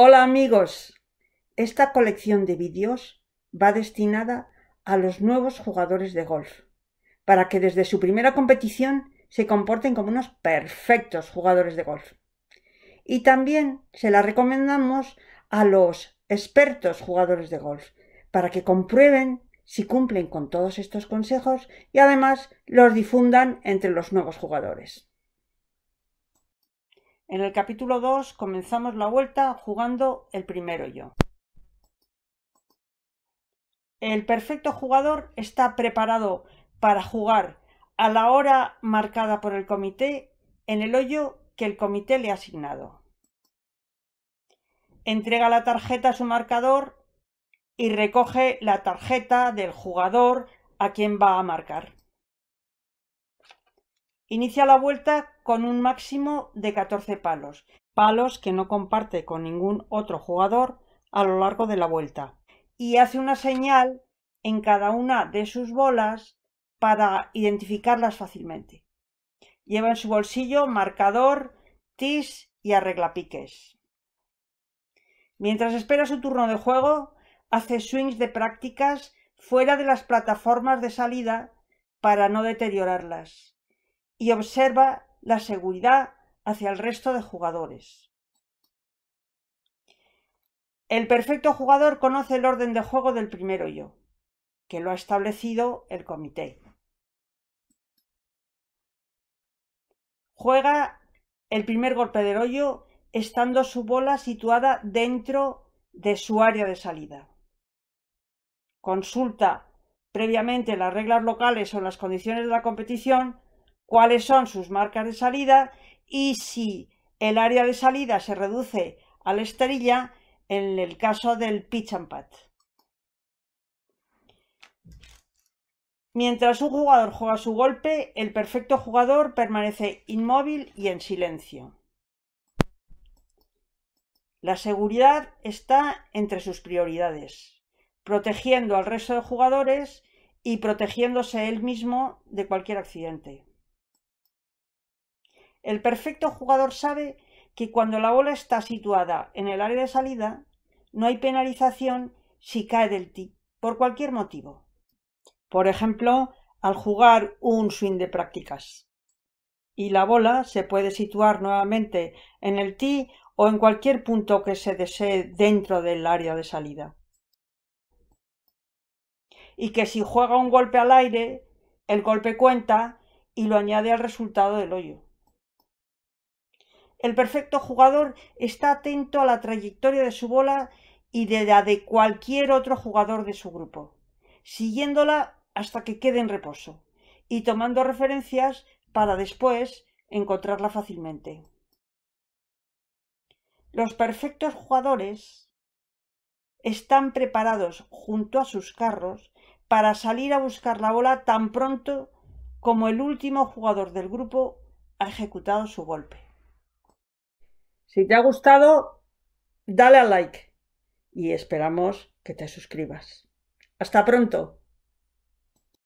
Hola amigos, esta colección de vídeos va destinada a los nuevos jugadores de golf, para que desde su primera competición se comporten como unos perfectos jugadores de golf. Y también se la recomendamos a los expertos jugadores de golf, para que comprueben si cumplen con todos estos consejos y además los difundan entre los nuevos jugadores. En el capítulo 2 comenzamos la vuelta jugando el primer hoyo. El perfecto jugador está preparado para jugar a la hora marcada por el comité en el hoyo que el comité le ha asignado. Entrega la tarjeta a su marcador y recoge la tarjeta del jugador a quien va a marcar. Inicia la vuelta con un máximo de 14 palos, palos que no comparte con ningún otro jugador a lo largo de la vuelta, y hace una señal en cada una de sus bolas para identificarlas fácilmente. Lleva en su bolsillo marcador, tis y arreglapiques. Mientras espera su turno de juego, hace swings de prácticas fuera de las plataformas de salida para no deteriorarlas y observa la seguridad hacia el resto de jugadores. El perfecto jugador conoce el orden de juego del primer hoyo, que lo ha establecido el comité. Juega el primer golpe del hoyo estando su bola situada dentro de su área de salida. Consulta previamente las reglas locales o las condiciones de la competición cuáles son sus marcas de salida y si el área de salida se reduce a la esterilla en el caso del pitch and pat. Mientras un jugador juega su golpe, el perfecto jugador permanece inmóvil y en silencio. La seguridad está entre sus prioridades, protegiendo al resto de jugadores y protegiéndose él mismo de cualquier accidente. El perfecto jugador sabe que cuando la bola está situada en el área de salida, no hay penalización si cae del tee, por cualquier motivo. Por ejemplo, al jugar un swing de prácticas. Y la bola se puede situar nuevamente en el tee o en cualquier punto que se desee dentro del área de salida. Y que si juega un golpe al aire, el golpe cuenta y lo añade al resultado del hoyo. El perfecto jugador está atento a la trayectoria de su bola y de la de cualquier otro jugador de su grupo, siguiéndola hasta que quede en reposo y tomando referencias para después encontrarla fácilmente. Los perfectos jugadores están preparados junto a sus carros para salir a buscar la bola tan pronto como el último jugador del grupo ha ejecutado su golpe. Si te ha gustado, dale al like y esperamos que te suscribas. Hasta pronto.